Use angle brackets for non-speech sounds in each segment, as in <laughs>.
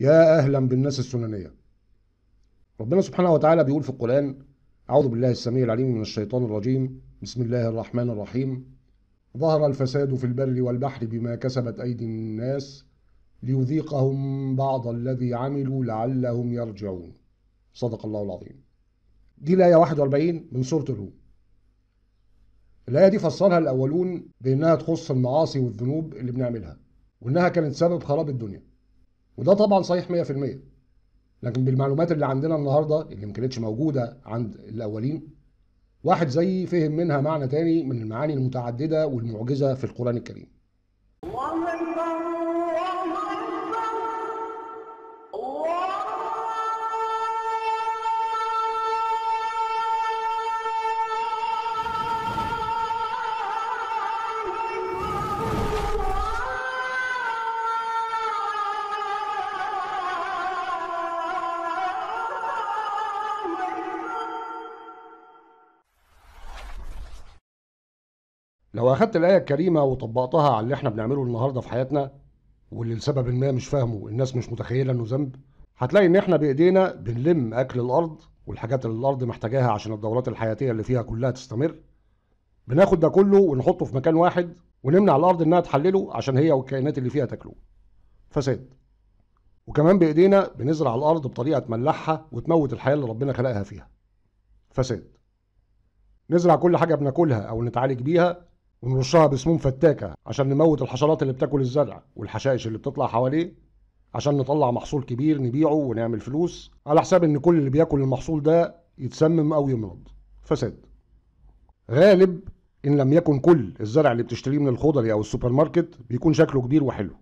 يا أهلا بالناس السننيه ربنا سبحانه وتعالى بيقول في القرآن أعوذ بالله السميع العليم من الشيطان الرجيم بسم الله الرحمن الرحيم ظهر الفساد في البر والبحر بما كسبت أيدي الناس ليذيقهم بعض الذي عملوا لعلهم يرجعون صدق الله العظيم دي الآية 41 من سورة الروم الآية دي فسرها الأولون بأنها تخص المعاصي والذنوب اللي بنعملها وإنها كانت سبب خراب الدنيا وده طبعا صحيح 100% لكن بالمعلومات اللي عندنا النهارده اللي ما كانتش موجوده عند الاولين واحد زيي فهم منها معنى تاني من المعاني المتعدده والمعجزه في القران الكريم لو أخدت الآية الكريمة وطبقتها على اللي احنا بنعمله النهاردة في حياتنا واللي لسبب ما مش فاهمه الناس مش متخيلة إنه ذنب هتلاقي إن احنا بإيدينا بنلم أكل الأرض والحاجات اللي الأرض محتاجاها عشان الدورات الحياتية اللي فيها كلها تستمر بناخد ده كله ونحطه في مكان واحد ونمنع الأرض إنها تحلله عشان هي والكائنات اللي فيها تاكله فساد وكمان بإيدينا بنزرع الأرض بطريقة تملحها وتموت الحياة اللي ربنا خلقها فيها فساد نزرع كل حاجة بناكلها أو نتعالج بيها ونرشها بسموم فتاكه عشان نموت الحشرات اللي بتاكل الزرع والحشائش اللي بتطلع حواليه عشان نطلع محصول كبير نبيعه ونعمل فلوس على حساب ان كل اللي بياكل المحصول ده يتسمم او يمرض فساد غالب ان لم يكن كل الزرع اللي بتشتريه من الخضري او السوبر ماركت بيكون شكله كبير وحلو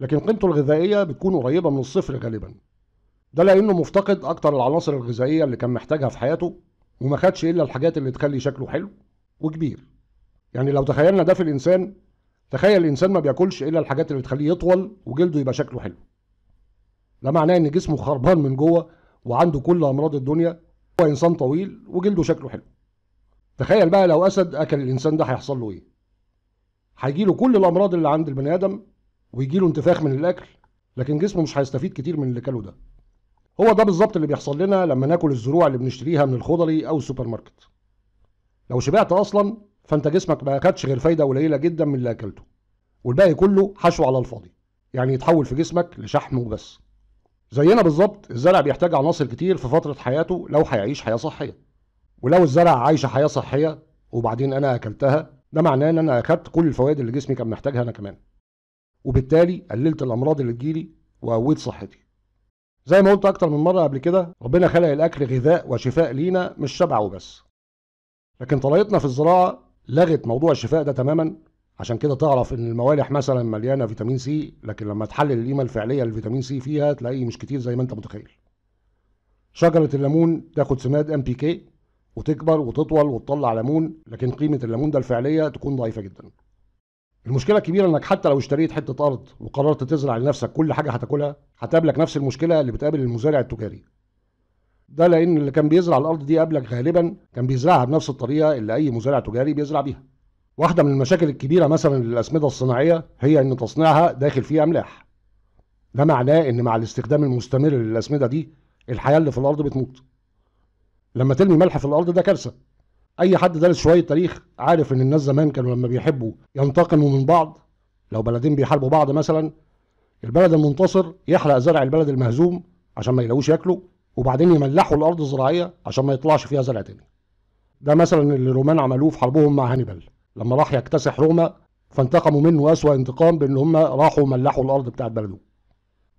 لكن قيمته الغذائيه بتكون قريبه من الصفر غالبا ده لانه مفتقد اكتر العناصر الغذائيه اللي كان محتاجها في حياته وما خدش الا الحاجات اللي تخلي شكله حلو وكبير يعني لو تخيلنا ده في الانسان تخيل الانسان ما بياكلش الا الحاجات اللي بتخليه يطول وجلده يبقى شكله حلو ده معناه ان جسمه خربان من جوه وعنده كل امراض الدنيا هو انسان طويل وجلده شكله حلو تخيل بقى لو اسد اكل الانسان ده هيحصل له ايه هيجيله كل الامراض اللي عند البني ادم ويجيله انتفاخ من الاكل لكن جسمه مش هيستفيد كتير من اللي كله ده هو ده بالظبط اللي بيحصل لنا لما ناكل الزروع اللي بنشتريها من الخضري او السوبر ماركت لو شبعت اصلا فانت جسمك ما اخدش غير فايده قليله جدا من اللي اكلته والباقي كله حشو على الفاضي يعني يتحول في جسمك لشحم وبس زينا بالظبط الزرع بيحتاج عناصر كتير في فتره حياته لو هيعيش حياه صحيه ولو الزرع عايش حياه صحيه وبعدين انا اكلتها ده معناه ان انا اخدت كل الفوائد اللي جسمي كان محتاجها انا كمان وبالتالي قللت الامراض اللي تجيلي وقويت صحتي زي ما قلت اكتر من مره قبل كده ربنا خلق الاكل غذاء وشفاء لينا مش شبع وبس لكن طريقتنا في الزراعه لغت موضوع الشفاء ده تماما عشان كده تعرف ان الموالح مثلا مليانه فيتامين سي لكن لما تحلل القيمه الفعليه للفيتامين سي فيها تلاقيه مش كتير زي ما انت متخيل شجره الليمون تاخد سماد ام بي كي وتكبر وتطول وتطلع ليمون لكن قيمه الليمون ده الفعليه تكون ضعيفه جدا المشكله الكبيره انك حتى لو اشتريت حته ارض وقررت تزرع لنفسك كل حاجه هتاكلها هتقابلك نفس المشكله اللي بتقابل المزارع التجاري ده لان اللي كان بيزرع الارض دي قبلك غالبا كان بيزرعها بنفس الطريقه اللي اي مزارع تجاري بيزرع بيها واحده من المشاكل الكبيره مثلا للاسمده الصناعيه هي ان تصنيعها داخل فيه املاح ده معناه ان مع الاستخدام المستمر للاسمده دي الحياه اللي في الارض بتموت لما ترمي ملح في الارض ده كارثه اي حد دارس شويه تاريخ عارف ان الناس زمان كانوا لما بيحبوا ينتقموا من بعض لو بلدين بيحاربوا بعض مثلا البلد المنتصر يحرق زرع البلد المهزوم عشان ما يلاقوش ياكلوا وبعدين يملحوا الارض الزراعيه عشان ما يطلعش فيها زرع تاني ده مثلا اللي الرومان عملوه في حربهم مع هانيبال لما راح يكتسح روما فانتقموا منه اسوا انتقام بان هم راحوا ملحوا الارض بتاعت بلده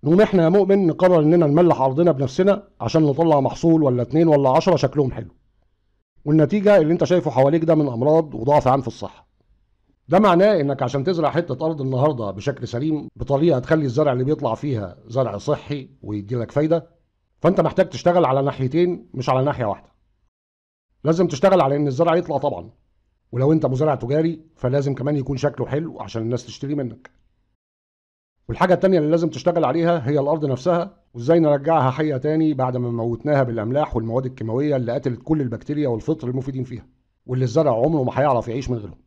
نقوم احنا يا مؤمن نقرر اننا نملح ارضنا بنفسنا عشان نطلع محصول ولا اتنين ولا عشرة شكلهم حلو والنتيجة اللي انت شايفه حواليك ده من امراض وضعف عام في الصحة ده معناه انك عشان تزرع حتة ارض النهاردة بشكل سليم بطريقة تخلي الزرع اللي بيطلع فيها زرع صحي لك فايدة فانت محتاج تشتغل على ناحيتين مش على ناحيه واحده لازم تشتغل على ان الزرع يطلع طبعا ولو انت مزارع تجاري فلازم كمان يكون شكله حلو عشان الناس تشتري منك والحاجه التانية اللي لازم تشتغل عليها هي الارض نفسها وازاي نرجعها حيه تاني بعد ما موتناها بالاملاح والمواد الكيماويه اللي قتلت كل البكتيريا والفطر المفيدين فيها واللي الزرع عمره ما هيعرف يعيش من غيرهم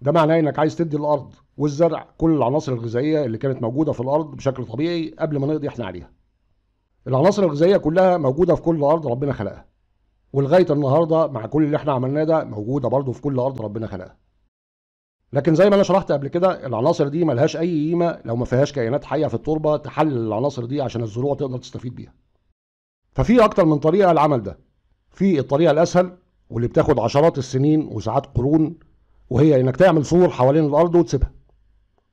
ده معناه انك عايز تدي الارض والزرع كل العناصر الغذائيه اللي كانت موجوده في الارض بشكل طبيعي قبل ما نقضي احنا عليها العناصر الغذائيه كلها موجوده في كل ارض ربنا خلقها ولغايه النهارده مع كل اللي احنا عملناه ده موجوده برضه في كل ارض ربنا خلقها لكن زي ما انا شرحت قبل كده العناصر دي ملهاش اي قيمه لو ما فيهاش كائنات حيه في التربه تحلل العناصر دي عشان الزروع تقدر تستفيد بيها ففي اكتر من طريقه للعمل ده في الطريقه الاسهل واللي بتاخد عشرات السنين وساعات قرون وهي انك تعمل سور حوالين الارض وتسيبها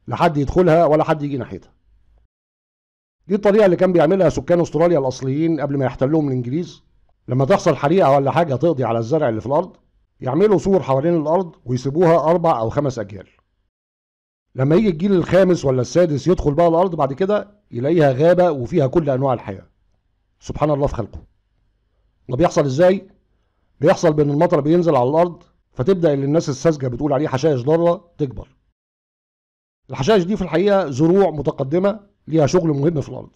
لا حد يدخلها ولا حد يجي ناحيتها دي الطريقه اللي كان بيعملها سكان استراليا الاصليين قبل ما يحتلوهم الانجليز لما تحصل حريقه ولا حاجه تقضي على الزرع اللي في الارض يعملوا سور حوالين الارض ويسيبوها اربع او خمس اجيال لما يجي الجيل الخامس ولا السادس يدخل بقى الارض بعد كده يلاقيها غابه وفيها كل انواع الحياه سبحان الله في خلقه ده بيحصل ازاي بيحصل بان المطر بينزل على الارض فتبدا اللي الناس الساذجه بتقول عليه حشائش ضاره تكبر الحشائش دي في الحقيقه زروع متقدمه ليها شغل مهم في الارض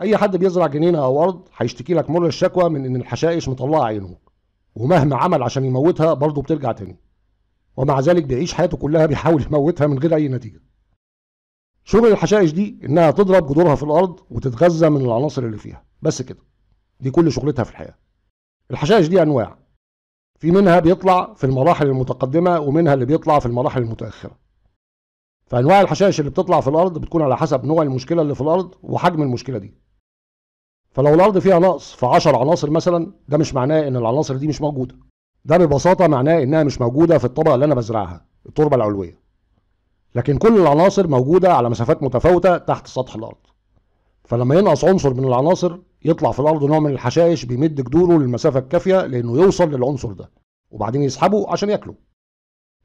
اي حد بيزرع جنينه او ارض هيشتكي لك مر الشكوى من ان الحشائش مطلعه عينه ومهما عمل عشان يموتها برضه بترجع تاني ومع ذلك بيعيش حياته كلها بيحاول يموتها من غير اي نتيجه شغل الحشائش دي انها تضرب جذورها في الارض وتتغذى من العناصر اللي فيها بس كده دي كل شغلتها في الحياه الحشائش دي انواع في منها بيطلع في المراحل المتقدمه ومنها اللي بيطلع في المراحل المتاخره فانواع الحشائش اللي بتطلع في الارض بتكون على حسب نوع المشكله اللي في الارض وحجم المشكله دي فلو الارض فيها نقص في 10 عناصر مثلا ده مش معناه ان العناصر دي مش موجوده ده ببساطه معناه انها مش موجوده في الطبقه اللي انا بزرعها التربه العلويه لكن كل العناصر موجوده على مسافات متفاوته تحت سطح الارض فلما ينقص عنصر من العناصر يطلع في الارض نوع من الحشائش بيمد جذوره للمسافه الكافيه لانه يوصل للعنصر ده وبعدين يسحبه عشان ياكله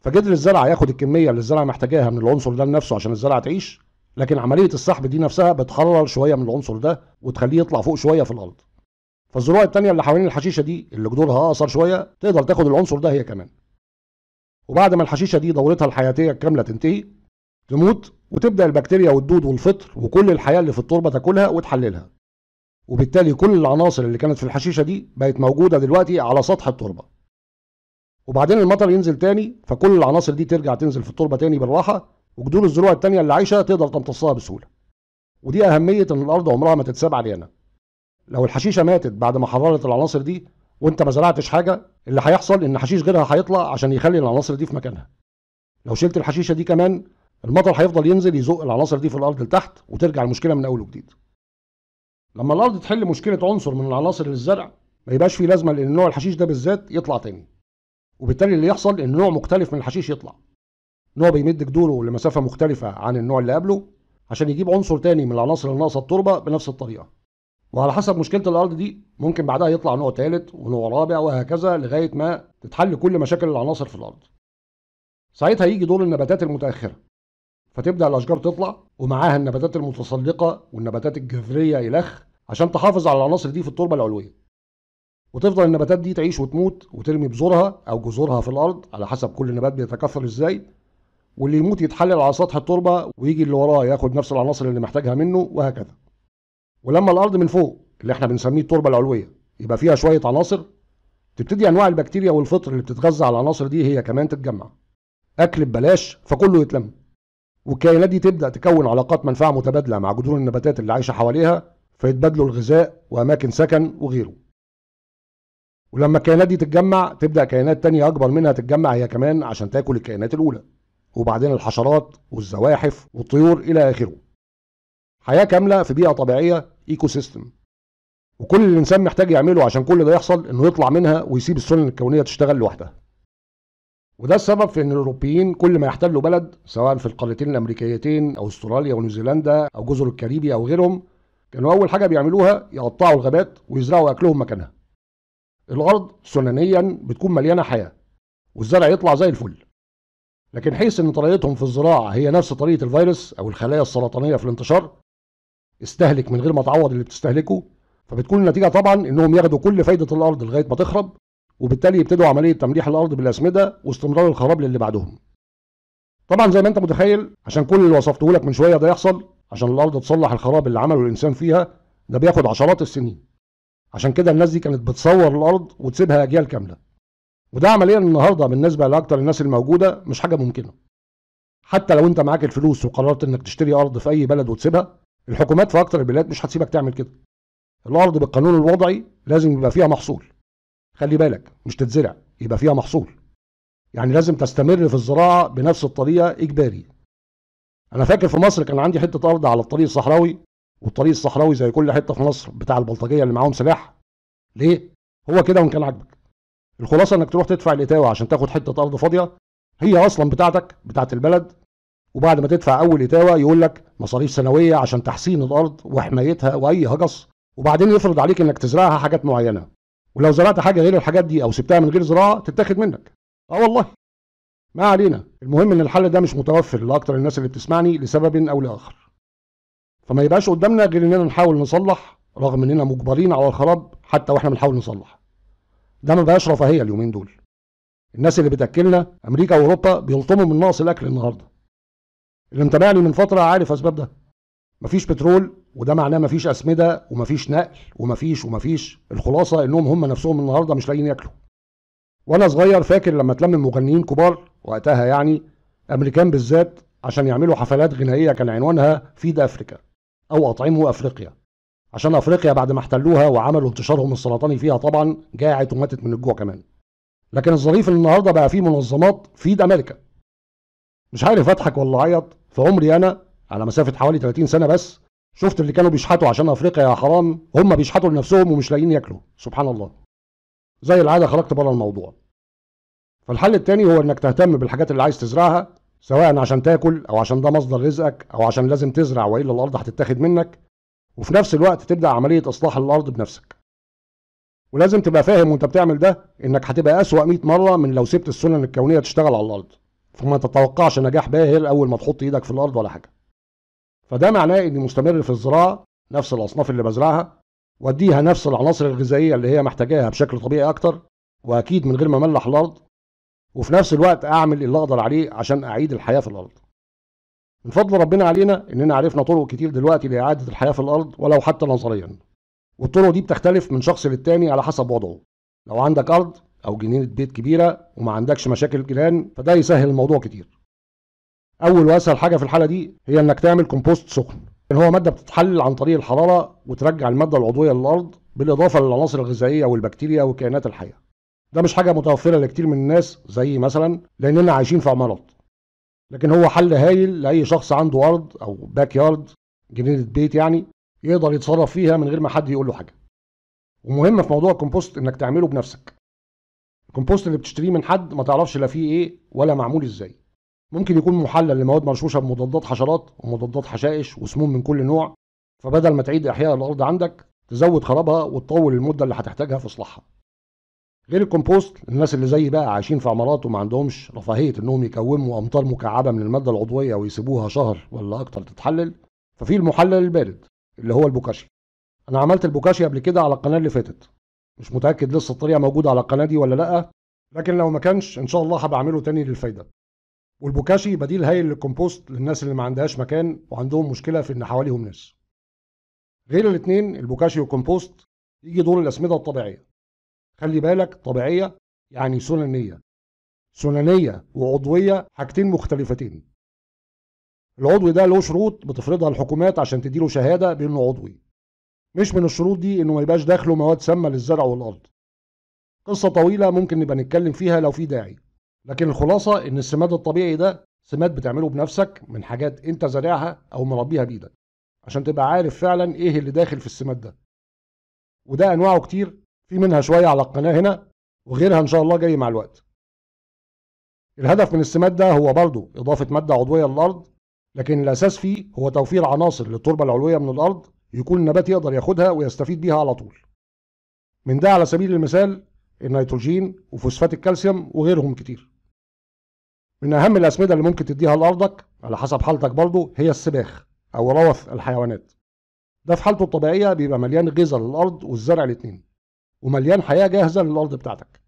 فقدر الزرع ياخد الكميه اللي الزرعه محتاجاها من العنصر ده لنفسه عشان الزرعه تعيش لكن عمليه السحب دي نفسها بتخلل شويه من العنصر ده وتخليه يطلع فوق شويه في الارض فالزروع التانية اللي حوالين الحشيشه دي اللي جذورها اقصر شويه تقدر تاخد العنصر ده هي كمان وبعد ما الحشيشه دي دورتها الحياتيه الكامله تنتهي تموت وتبدا البكتيريا والدود والفطر وكل الحياه اللي في التربه تاكلها وتحللها وبالتالي كل العناصر اللي كانت في الحشيشه دي بقت موجوده دلوقتي على سطح التربه وبعدين المطر ينزل تاني فكل العناصر دي ترجع تنزل في التربه تاني بالراحه وجذور الزروع التانيه اللي عايشه تقدر تمتصها بسهوله ودي اهميه ان الارض عمرها ما تتساب عريانه لو الحشيشه ماتت بعد ما حررت العناصر دي وانت ما زرعتش حاجه اللي هيحصل ان حشيش غيرها هيطلع عشان يخلي العناصر دي في مكانها لو شلت الحشيشه دي كمان المطر هيفضل ينزل يزق العناصر دي في الارض لتحت وترجع المشكله من اول وجديد لما الارض تحل مشكله عنصر من العناصر للزرع ما يبقاش في لازمه لان نوع الحشيش ده بالذات يطلع تاني وبالتالي اللي يحصل ان نوع مختلف من الحشيش يطلع نوع بيمد جدوره لمسافه مختلفه عن النوع اللي قبله عشان يجيب عنصر تاني من العناصر اللي ناقصه التربه بنفس الطريقه وعلى حسب مشكله الارض دي ممكن بعدها يطلع نوع ثالث ونوع رابع وهكذا لغايه ما تتحل كل مشاكل العناصر في الارض ساعتها يجي دور النباتات المتاخره فتبدا الاشجار تطلع ومعاها النباتات المتسلقه والنباتات الجذريه الخ عشان تحافظ على العناصر دي في التربه العلويه وتفضل النباتات دي تعيش وتموت وترمي بذورها او جذورها في الارض على حسب كل نبات بيتكاثر ازاي واللي يموت يتحلل على سطح التربه ويجي اللي وراه ياخد نفس العناصر اللي محتاجها منه وهكذا ولما الارض من فوق اللي احنا بنسميه التربه العلويه يبقى فيها شويه عناصر تبتدي انواع البكتيريا والفطر اللي بتتغذى على العناصر دي هي كمان تتجمع اكل ببلاش فكله يتلم والكائنات دي تبدا تكون علاقات منفعه متبادله مع جذور النباتات اللي عايشه حواليها فيتبادلوا الغذاء واماكن سكن وغيره ولما الكائنات دي تتجمع تبدا كائنات تانية اكبر منها تتجمع هي كمان عشان تاكل الكائنات الاولى وبعدين الحشرات والزواحف والطيور الى اخره حياه كامله في بيئه طبيعيه ايكو سيستم وكل اللي الانسان محتاج يعمله عشان كل ده يحصل انه يطلع منها ويسيب السنن الكونيه تشتغل لوحدها وده السبب في ان الاوروبيين كل ما يحتلوا بلد سواء في القارتين الامريكيتين او استراليا ونيوزيلندا او جزر الكاريبي او غيرهم كانوا اول حاجه بيعملوها يقطعوا الغابات ويزرعوا اكلهم مكانها الارض سننيا بتكون مليانه حياه والزرع يطلع زي الفل لكن حيث ان طريقتهم في الزراعه هي نفس طريقه الفيروس او الخلايا السرطانيه في الانتشار استهلك من غير ما تعوض اللي بتستهلكه فبتكون النتيجه طبعا انهم ياخدوا كل فايده الارض لغايه ما تخرب وبالتالي يبتدوا عمليه تمليح الارض بالاسمده واستمرار الخراب للي بعدهم طبعا زي ما انت متخيل عشان كل اللي وصفته لك من شويه ده يحصل عشان الارض تصلح الخراب اللي عمله الانسان فيها ده بياخد عشرات السنين عشان كده الناس دي كانت بتصور الارض وتسيبها اجيال كامله وده عمليا النهارده بالنسبه لاكثر الناس الموجوده مش حاجه ممكنه حتى لو انت معاك الفلوس وقررت انك تشتري ارض في اي بلد وتسيبها الحكومات في اكثر البلاد مش هتسيبك تعمل كده الارض بالقانون الوضعي لازم يبقى فيها محصول خلي بالك مش تتزرع يبقى فيها محصول يعني لازم تستمر في الزراعه بنفس الطريقه اجباري انا فاكر في مصر كان عندي حته ارض على الطريق الصحراوي والطريق الصحراوي زي كل حته في مصر بتاع البلطجيه اللي معاهم سلاح ليه هو كده وان كان عاجبك الخلاصه انك تروح تدفع الاتاوه عشان تاخد حته ارض فاضيه هي اصلا بتاعتك بتاعت البلد وبعد ما تدفع اول اتاوه يقول لك مصاريف سنويه عشان تحسين الارض وحمايتها واي هجص وبعدين يفرض عليك انك تزرعها حاجات معينه ولو زرعت حاجه غير الحاجات دي او سبتها من غير زراعه تتاخد منك اه والله ما علينا المهم ان الحل ده مش متوفر لاكتر الناس اللي بتسمعني لسبب او لاخر فما يبقاش قدامنا غير اننا نحاول نصلح رغم اننا مجبرين على الخراب حتى واحنا بنحاول نصلح ده ما بقاش رفاهيه اليومين دول الناس اللي بتاكلنا امريكا واوروبا بيلطموا من نقص الاكل النهارده اللي متابعني من فتره عارف اسباب ده مفيش بترول وده معناه مفيش اسمده ومفيش نقل ومفيش ومفيش الخلاصه انهم هم نفسهم النهارده مش لاقيين ياكلوا وانا صغير فاكر لما اتلم مغنيين كبار وقتها يعني امريكان بالذات عشان يعملوا حفلات غنائيه كان عنوانها فيد افريكا أو أطعمه أفريقيا عشان أفريقيا بعد ما احتلوها وعملوا انتشارهم السرطاني فيها طبعا جاعت وماتت من الجوع كمان لكن الظريف ان النهارده بقى في منظمات فيد امريكا مش عارف اضحك ولا اعيط في عمري انا على مسافه حوالي 30 سنه بس شفت اللي كانوا بيشحتوا عشان افريقيا يا حرام هم بيشحتوا لنفسهم ومش لاقيين ياكلوا سبحان الله زي العاده خرجت بره الموضوع فالحل التاني هو انك تهتم بالحاجات اللي عايز تزرعها سواء عشان تاكل او عشان ده مصدر رزقك او عشان لازم تزرع والا الارض هتتاخد منك وفي نفس الوقت تبدا عمليه اصلاح الارض بنفسك ولازم تبقى فاهم وانت بتعمل ده انك هتبقى اسوا 100 مره من لو سبت السنن الكونيه تشتغل على الارض فما تتوقعش نجاح باهر اول ما تحط ايدك في الارض ولا حاجه فده معناه اني مستمر في الزراعه نفس الاصناف اللي بزرعها واديها نفس العناصر الغذائيه اللي هي محتاجاها بشكل طبيعي اكتر واكيد من غير ما املح الارض وفي نفس الوقت اعمل اللي اقدر عليه عشان اعيد الحياه في الارض من فضل ربنا علينا اننا عرفنا طرق كتير دلوقتي لاعاده الحياه في الارض ولو حتى نظريا والطرق دي بتختلف من شخص للتاني على حسب وضعه لو عندك ارض او جنينه بيت كبيره وما عندكش مشاكل جيران فده يسهل الموضوع كتير اول واسهل حاجه في الحاله دي هي انك تعمل كومبوست سخن هو ماده بتتحلل عن طريق الحراره وترجع الماده العضويه للارض بالاضافه للعناصر الغذائيه والبكتيريا والكائنات الحيه ده مش حاجة متوفرة لكتير من الناس زي مثلا لأننا عايشين في عمارات لكن هو حل هايل لأي شخص عنده أرض أو باك يارد جنينة بيت يعني يقدر يتصرف فيها من غير ما حد يقول له حاجة ومهم في موضوع الكومبوست إنك تعمله بنفسك الكومبوست اللي بتشتريه من حد ما تعرفش لا فيه إيه ولا معمول إزاي ممكن يكون محلل لمواد مرشوشه بمضادات حشرات ومضادات حشائش وسموم من كل نوع فبدل ما تعيد احياء الارض عندك تزود خرابها وتطول المده اللي هتحتاجها في اصلاحها غير الكومبوست الناس اللي زي بقى عايشين في عمارات وما عندهمش رفاهيه انهم يكوموا امطار مكعبه من الماده العضويه ويسيبوها شهر ولا اكتر تتحلل ففي المحلل البارد اللي هو البوكاشي انا عملت البوكاشي قبل كده على القناه اللي فاتت مش متاكد لسه الطريقه موجوده على القناه دي ولا لا لكن لو ما كانش ان شاء الله هبقى اعمله تاني للفايده والبوكاشي بديل هايل للكومبوست للناس اللي ما عندهاش مكان وعندهم مشكله في ان حواليهم ناس غير الاثنين البوكاشي والكومبوست يجي دور الاسمده الطبيعيه خلي بالك طبيعية يعني سننية سننية وعضوية حاجتين مختلفتين العضو ده له شروط بتفرضها الحكومات عشان تديله شهادة بأنه عضوي مش من الشروط دي انه ما يبقاش داخله مواد سامة للزرع والأرض قصة طويلة ممكن نبقى نتكلم فيها لو في داعي لكن الخلاصة ان السماد الطبيعي ده سماد بتعمله بنفسك من حاجات انت زارعها او مربيها بايدك عشان تبقى عارف فعلا ايه اللي داخل في السماد ده وده انواعه كتير في منها شوية على القناة هنا وغيرها إن شاء الله جاي مع الوقت الهدف من السماد ده هو برضو إضافة مادة عضوية للأرض لكن الأساس فيه هو توفير عناصر للتربة العلوية من الأرض يكون النبات يقدر ياخدها ويستفيد بيها على طول من ده على سبيل المثال النيتروجين وفوسفات الكالسيوم وغيرهم كتير من أهم الأسمدة اللي ممكن تديها لأرضك على حسب حالتك برضو هي السباخ أو روث الحيوانات ده في حالته الطبيعية بيبقى مليان غذاء للأرض والزرع الاتنين ومليان حياه جاهزه للارض بتاعتك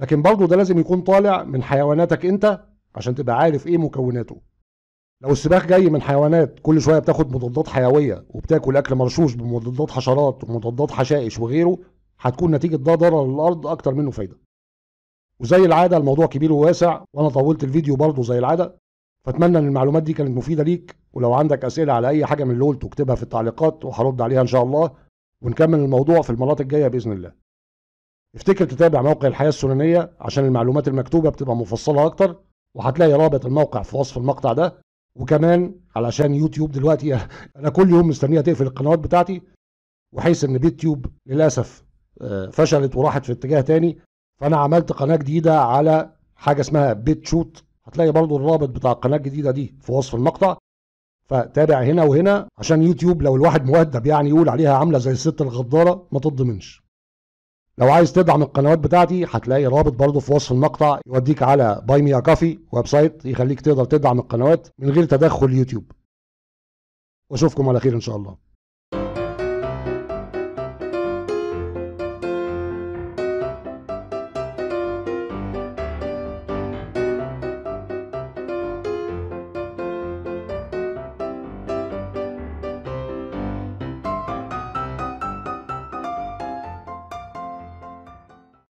لكن برضه ده لازم يكون طالع من حيواناتك انت عشان تبقى عارف ايه مكوناته لو السباخ جاي من حيوانات كل شويه بتاخد مضادات حيويه وبتاكل اكل مرشوش بمضادات حشرات ومضادات حشائش وغيره هتكون نتيجه ده ضرر للارض اكتر منه فايده وزي العاده الموضوع كبير وواسع وانا طولت الفيديو برضه زي العاده فاتمنى ان المعلومات دي كانت مفيده ليك ولو عندك اسئله على اي حاجه من اللي قلته اكتبها في التعليقات وهرد عليها ان شاء الله ونكمل الموضوع في المرات الجايه باذن الله افتكر تتابع موقع الحياه السنانيه عشان المعلومات المكتوبه بتبقى مفصله اكتر وهتلاقي رابط الموقع في وصف المقطع ده وكمان علشان يوتيوب دلوقتي <laughs> انا كل يوم مستنيها تقفل القنوات بتاعتي وحيث ان بيتيوب للاسف آه، فشلت وراحت في اتجاه تاني فانا عملت قناه جديده على حاجه اسمها بيت شوت هتلاقي برضو الرابط بتاع القناه الجديده دي في وصف المقطع فتابع هنا وهنا عشان يوتيوب لو الواحد مؤدب يعني يقول عليها عامله زي الست الغداره ما تضمنش لو عايز تدعم القنوات بتاعتي هتلاقي رابط برضه في وصف المقطع يوديك على باي ميا كافي ويب سايت يخليك تقدر تدعم القنوات من غير تدخل يوتيوب واشوفكم على خير ان شاء الله